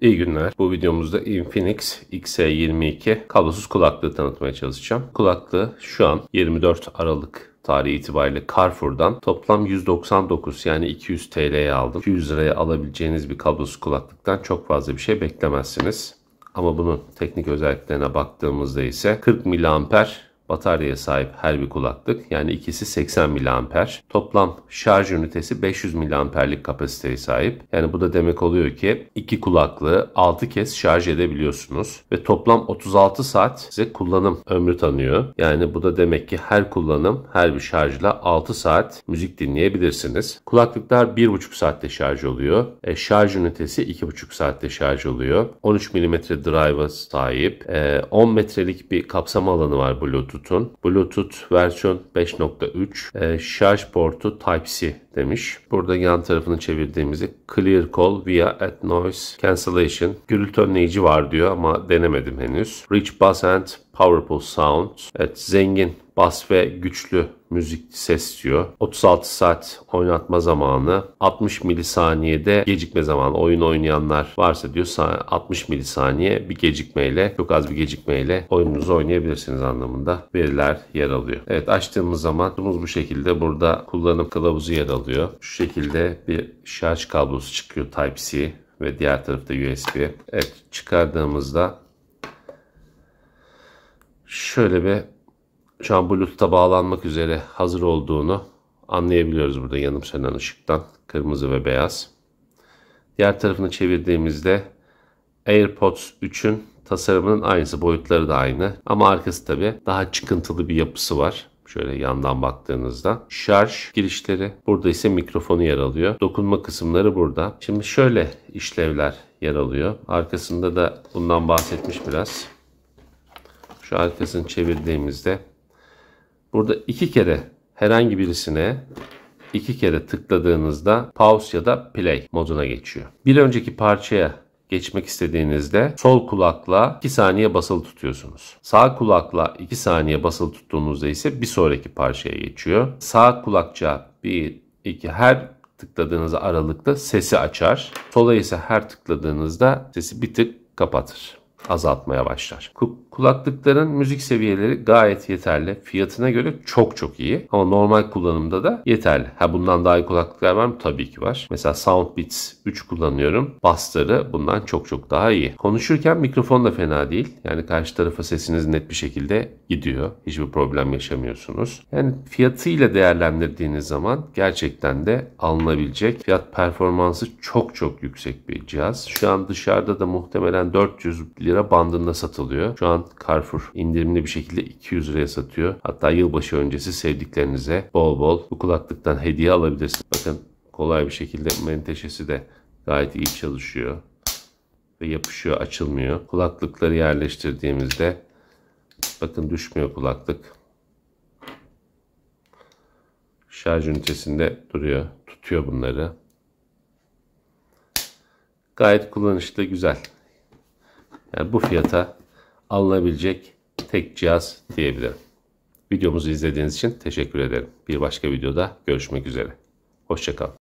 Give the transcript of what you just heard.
İyi günler. Bu videomuzda Infinix XE22 kablosuz kulaklığı tanıtmaya çalışacağım. Kulaklığı şu an 24 Aralık tarihi itibariyle Carrefour'dan toplam 199 yani 200 TL'ye aldım. 200 liraya alabileceğiniz bir kablosuz kulaklıktan çok fazla bir şey beklemezsiniz. Ama bunun teknik özelliklerine baktığımızda ise 40 miliamper bataryaya sahip her bir kulaklık yani ikisi 80 mAh. Toplam şarj ünitesi 500 mAh'lik kapasiteye sahip. Yani bu da demek oluyor ki iki kulaklığı 6 kez şarj edebiliyorsunuz ve toplam 36 saat size kullanım ömrü tanıyor. Yani bu da demek ki her kullanım her bir şarjla 6 saat müzik dinleyebilirsiniz. Kulaklıklar 1,5 saatte şarj oluyor. E, şarj ünitesi 2,5 saatte şarj oluyor. 13 mm driver sahip. E, 10 metrelik bir kapsam alanı var Bluetooth Bluetooth'un. Bluetooth versiyon 5.3 e, şarj portu Type-C demiş. Burada yan tarafını çevirdiğimizde Clear Call via at Noise Cancellation. Gürültü önleyici var diyor ama denemedim henüz. Rich Bass and Powerful Sound. Evet zengin bas ve güçlü müzik ses diyor. 36 saat oynatma zamanı, 60 milisaniyede gecikme zamanı. Oyun oynayanlar varsa diyor 60 milisaniye bir gecikmeyle, çok az bir gecikmeyle oyununuzu oynayabilirsiniz anlamında veriler yer alıyor. Evet açtığımız zaman bu şekilde burada kullanım kılavuzu yer alıyor. Şu şekilde bir şarj kablosu çıkıyor Type-C ve diğer tarafta USB. Evet çıkardığımızda şöyle bir şu an Bluetooth'a bağlanmak üzere hazır olduğunu anlayabiliyoruz burada yanım sönen ışıktan. Kırmızı ve beyaz. Diğer tarafını çevirdiğimizde AirPods 3'ün tasarımının aynısı. Boyutları da aynı. Ama arkası tabi daha çıkıntılı bir yapısı var. Şöyle yandan baktığınızda. Şarj girişleri. Burada ise mikrofonu yer alıyor. Dokunma kısımları burada. Şimdi şöyle işlevler yer alıyor. Arkasında da bundan bahsetmiş biraz. Şu arkasını çevirdiğimizde Burada iki kere herhangi birisine iki kere tıkladığınızda pause ya da play moduna geçiyor. Bir önceki parçaya geçmek istediğinizde sol kulakla 2 saniye basılı tutuyorsunuz. Sağ kulakla 2 saniye basılı tuttuğunuzda ise bir sonraki parçaya geçiyor. Sağ kulakça 1 2 her tıkladığınız aralıkta sesi açar. Sola ise her tıkladığınızda sesi bir tık kapatır azaltmaya başlar. Kulaklıkların müzik seviyeleri gayet yeterli. Fiyatına göre çok çok iyi ama normal kullanımda da yeterli. Ha bundan daha iyi kulaklıklar var mı? Tabii ki var. Mesela Soundbeats 3 kullanıyorum. Bassları bundan çok çok daha iyi. Konuşurken mikrofon da fena değil. Yani karşı tarafa sesiniz net bir şekilde gidiyor. Hiçbir problem yaşamıyorsunuz. Yani fiyatıyla değerlendirdiğiniz zaman gerçekten de alınabilecek fiyat performansı çok çok yüksek bir cihaz. Şu an dışarıda da muhtemelen 400 lira lira bandında satılıyor. Şu an Carrefour indirimli bir şekilde 200 liraya satıyor. Hatta yılbaşı öncesi sevdiklerinize bol bol bu kulaklıktan hediye alabilirsiniz. Bakın kolay bir şekilde menteşesi de gayet iyi çalışıyor ve yapışıyor, açılmıyor. Kulaklıkları yerleştirdiğimizde bakın düşmüyor kulaklık. Şarj ünitesinde duruyor, tutuyor bunları. Gayet kullanışlı, güzel. Yani bu fiyata alınabilecek tek cihaz diyebilirim. Videomuzu izlediğiniz için teşekkür ederim. Bir başka videoda görüşmek üzere. Hoşçakalın.